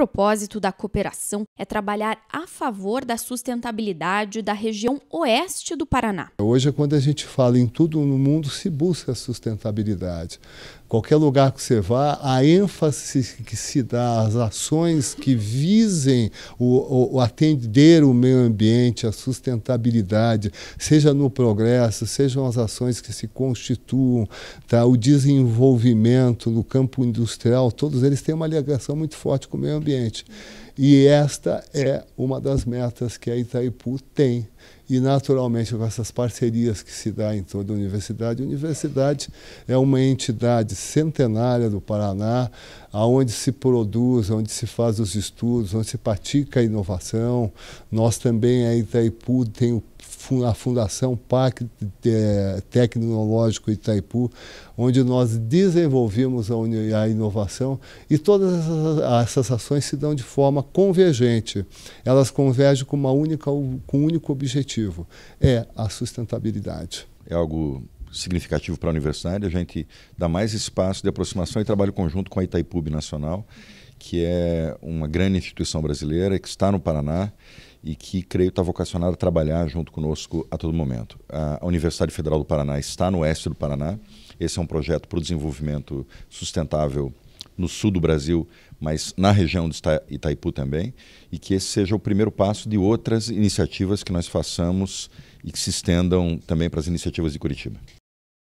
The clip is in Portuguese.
propósito da cooperação é trabalhar a favor da sustentabilidade da região oeste do Paraná. Hoje, é quando a gente fala em tudo no mundo, se busca sustentabilidade. Qualquer lugar que você vá, a ênfase que se dá às ações que visem o, o atender o meio ambiente, a sustentabilidade, seja no progresso, sejam as ações que se constituam, tá? o desenvolvimento no campo industrial, todos eles têm uma ligação muito forte com o meio ambiente ambiente. E esta é uma das metas que a Itaipu tem. E, naturalmente, com essas parcerias que se dá em toda a universidade, a universidade é uma entidade centenária do Paraná, aonde se produz, onde se faz os estudos, onde se pratica a inovação. Nós também, a Itaipu, tem a Fundação Parque é, Tecnológico Itaipu, onde nós desenvolvemos a, inovação e todas essas ações se dão de forma convergente. Elas convergem com, uma única, com um único objetivo: é a sustentabilidade. É algo significativo para a universidade, a gente dá mais espaço de aproximação e trabalho conjunto com a Itaipu Nacional, que é uma grande instituição brasileira que está no Paraná e que creio está vocacionada a trabalhar junto conosco a todo momento. A Universidade Federal do Paraná está no oeste do Paraná. Esse é um projeto para o desenvolvimento sustentável no sul do Brasil, mas na região de Itaipu também, e que esse seja o primeiro passo de outras iniciativas que nós façamos e que se estendam também para as iniciativas de Curitiba.